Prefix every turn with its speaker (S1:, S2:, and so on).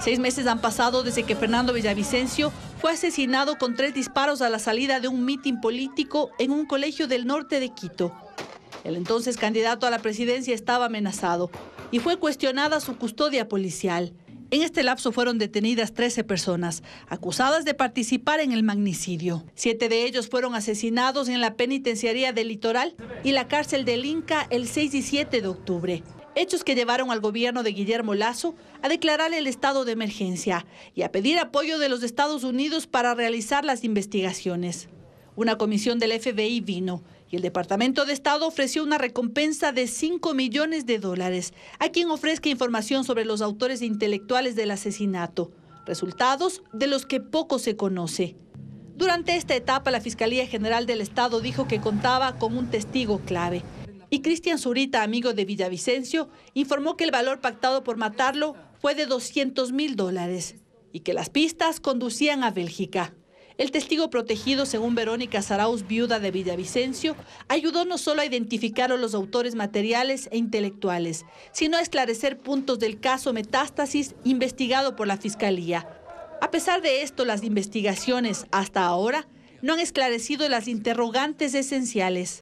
S1: Seis meses han pasado desde que Fernando Villavicencio fue asesinado con tres disparos a la salida de un mitin político en un colegio del norte de Quito. El entonces candidato a la presidencia estaba amenazado y fue cuestionada su custodia policial. En este lapso fueron detenidas 13 personas, acusadas de participar en el magnicidio. Siete de ellos fueron asesinados en la penitenciaría del Litoral y la cárcel del Inca el 6 y 7 de octubre hechos que llevaron al gobierno de Guillermo Lazo a declarar el estado de emergencia y a pedir apoyo de los Estados Unidos para realizar las investigaciones. Una comisión del FBI vino y el Departamento de Estado ofreció una recompensa de 5 millones de dólares a quien ofrezca información sobre los autores intelectuales del asesinato, resultados de los que poco se conoce. Durante esta etapa, la Fiscalía General del Estado dijo que contaba con un testigo clave, y Cristian Zurita, amigo de Villavicencio, informó que el valor pactado por matarlo fue de 200 mil dólares y que las pistas conducían a Bélgica. El testigo protegido, según Verónica Saraus, viuda de Villavicencio, ayudó no solo a identificar a los autores materiales e intelectuales, sino a esclarecer puntos del caso Metástasis investigado por la Fiscalía. A pesar de esto, las investigaciones hasta ahora no han esclarecido las interrogantes esenciales.